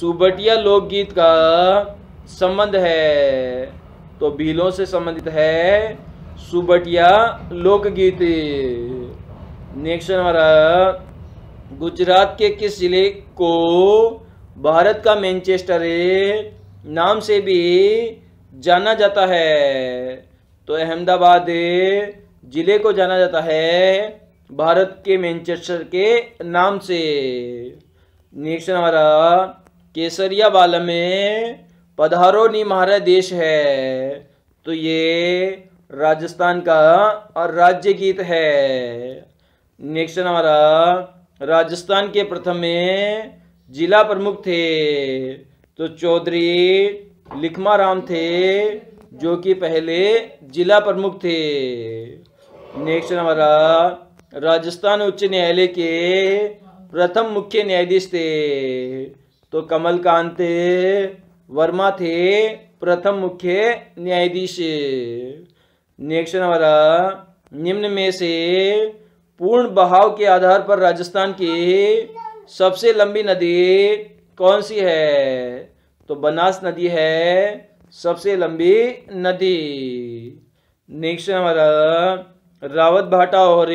सुबटिया लोकगीत का संबंध है तो भीलों से संबंधित है सुबटिया लोकगीत नेक्स्ट हमारा गुजरात के किस जिले को भारत का मैनचेस्टर नाम से भी जाना जाता है तो अहमदाबाद जिले को जाना जाता है भारत के मैनचेस्टर के नाम से नेक्स्ट हमारा केसरिया वाला में पधारो नी महाराज देश है तो ये राजस्थान का और राज्य गीत है नेक्स्ट हमारा राजस्थान के प्रथम में जिला प्रमुख थे तो चौधरी लिखमा राम थे जो कि पहले जिला प्रमुख थे नेक्स्ट हमारा राजस्थान उच्च न्यायालय के प्रथम मुख्य न्यायाधीश थे तो कमलकांत वर्मा थे प्रथम मुख्य न्यायाधीश नेक्स्ट हमारा निम्न में से पूर्ण बहाव के आधार पर राजस्थान की सबसे लंबी नदी कौन सी है तो बनास नदी है सबसे लंबी नदी नेक्स्ट नंबर रावत भाटा और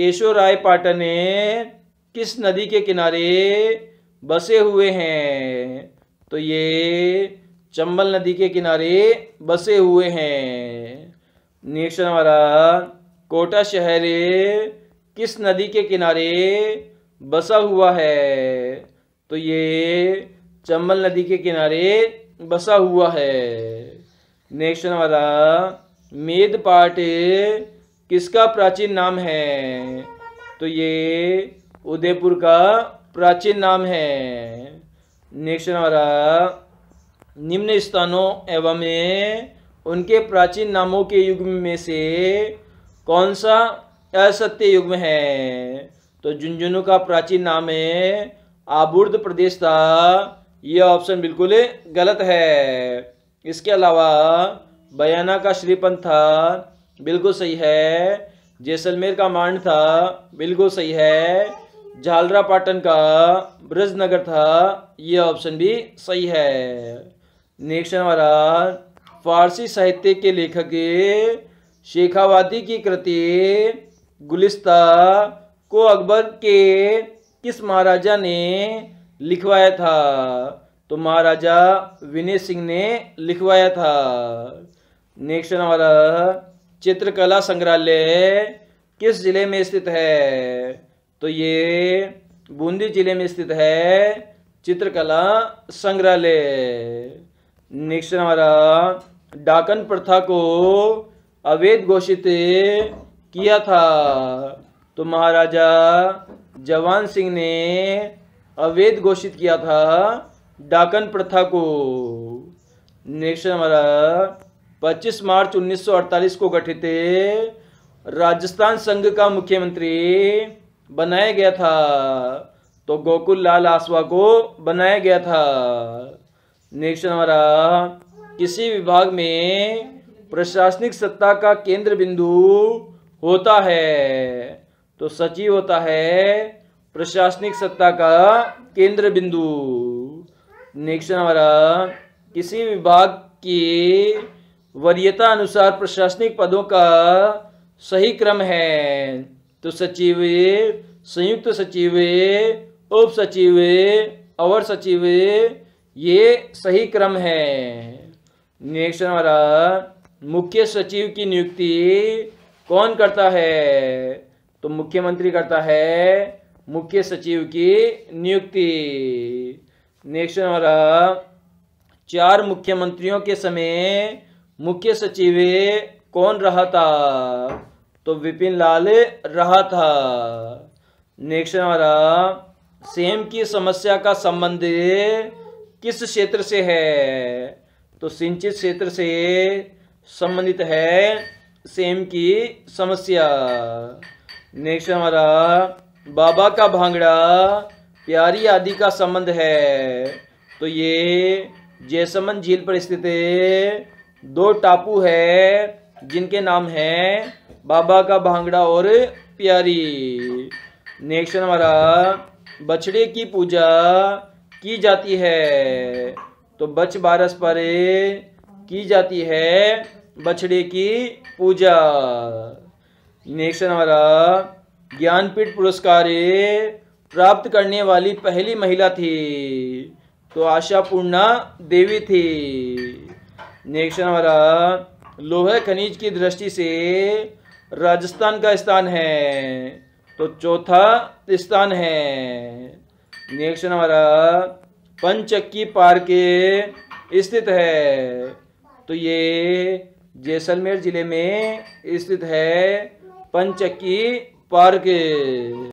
केशव राय पाटन ने किस नदी के किनारे बसे हुए हैं तो ये चंबल नदी के किनारे बसे हुए हैं निरीक्षण हमारा कोटा शहर किस नदी के किनारे बसा हुआ है तो ये चंबल नदी के किनारे बसा हुआ है नेक्स्ट हमारा मेदपाट किसका प्राचीन नाम है तो ये उदयपुर का प्राचीन नाम है नेक्स्ट हमारा निम्न स्थानों एवं उनके प्राचीन नामों के युग्म में से कौन सा असत्य युग्म है तो झुंझुनू का प्राचीन नाम है आबुर्द प्रदेश था यह ऑप्शन बिल्कुल गलत है इसके अलावा बयाना का श्रीपंथ था बिल्कुल सही है जैसलमेर का मांड था बिल्कुल सही है झालरा पाटन का ब्रजनगर था यह ऑप्शन भी सही है नेक्स्ट हमारा फारसी साहित्य के लेखक शेखावादी की कृति गुलिस्ता को अकबर के किस महाराजा ने लिखवाया था तो महाराजा विनय सिंह ने लिखवाया था नेक्स्ट हमारा चित्रकला संग्रहालय किस जिले में स्थित है तो ये बूंदी जिले में स्थित है चित्रकला संग्रहालय नेक्स्ट हमारा डाकन प्रथा को अवैध घोषित किया था तो महाराजा जवान सिंह ने अवैध घोषित किया था डाकन प्रथा को नेक्स्ट हमारा 25 मार्च 1948 को गठित राजस्थान संघ का मुख्यमंत्री बनाया गया था तो गोकुल लाल आसवा को बनाया गया था निरीक्षण हमारा किसी विभाग में प्रशासनिक सत्ता का केंद्र बिंदु होता है तो सचिव होता है प्रशासनिक सत्ता का केंद्र बिंदु निरीक्षण हमारा किसी विभाग की वरीयता अनुसार प्रशासनिक पदों का सही क्रम है तो सचिव संयुक्त सचिव उप सचिव अवर सचिव ये सही क्रम है नेक्स्ट हमारा मुख्य सचिव की नियुक्ति कौन करता है तो मुख्यमंत्री करता है मुख्य सचिव की नियुक्ति नेक्स्ट हमारा चार मुख्यमंत्रियों के समय मुख्य सचिव कौन रहा था तो विपिन लाल रहा था नेक्स्ट हमारा सेम की समस्या का संबंध किस क्षेत्र से है तो सिंचित क्षेत्र से संबंधित है सेम की समस्या नेक्स्ट हमारा बाबा का भांगड़ा प्यारी आदि का संबंध है तो ये जैसमन झील पर स्थित दो टापू है जिनके नाम हैं बाबा का भांगड़ा और प्यारी नेक्स्ट हमारा बछड़े की पूजा की जाती है तो बच बारस पर की जाती है बछड़े की पूजा नेक्स्ट हमारा ज्ञानपीठ पुरस्कार प्राप्त करने वाली पहली महिला थी तो आशा पूर्णा देवी थी नेक्स्ट हमारा लोहे खनिज की दृष्टि से राजस्थान का स्थान है तो चौथा स्थान है नेक्स्ट हमारा पंचक्की पार्क स्थित है तो ये जैसलमेर जिले में स्थित है पंचक्की पार्क